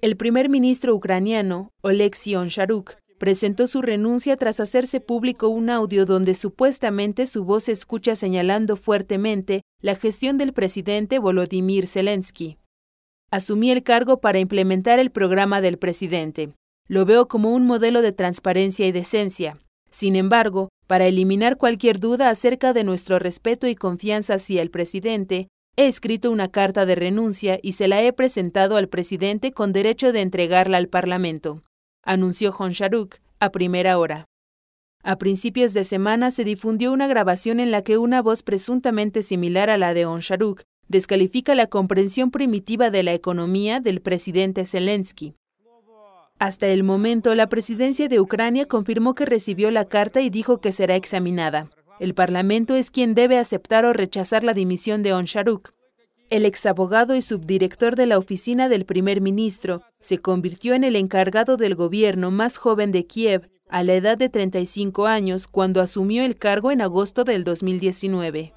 El primer ministro ucraniano, Oleksiy Onsharuk, presentó su renuncia tras hacerse público un audio donde supuestamente su voz se escucha señalando fuertemente la gestión del presidente Volodymyr Zelensky. Asumí el cargo para implementar el programa del presidente. Lo veo como un modelo de transparencia y decencia. Sin embargo, para eliminar cualquier duda acerca de nuestro respeto y confianza hacia el presidente, He escrito una carta de renuncia y se la he presentado al presidente con derecho de entregarla al Parlamento, anunció Hon a primera hora. A principios de semana se difundió una grabación en la que una voz presuntamente similar a la de Sharuk descalifica la comprensión primitiva de la economía del presidente Zelensky. Hasta el momento, la presidencia de Ucrania confirmó que recibió la carta y dijo que será examinada. El Parlamento es quien debe aceptar o rechazar la dimisión de Onsharuk. El exabogado y subdirector de la oficina del primer ministro se convirtió en el encargado del gobierno más joven de Kiev a la edad de 35 años cuando asumió el cargo en agosto del 2019.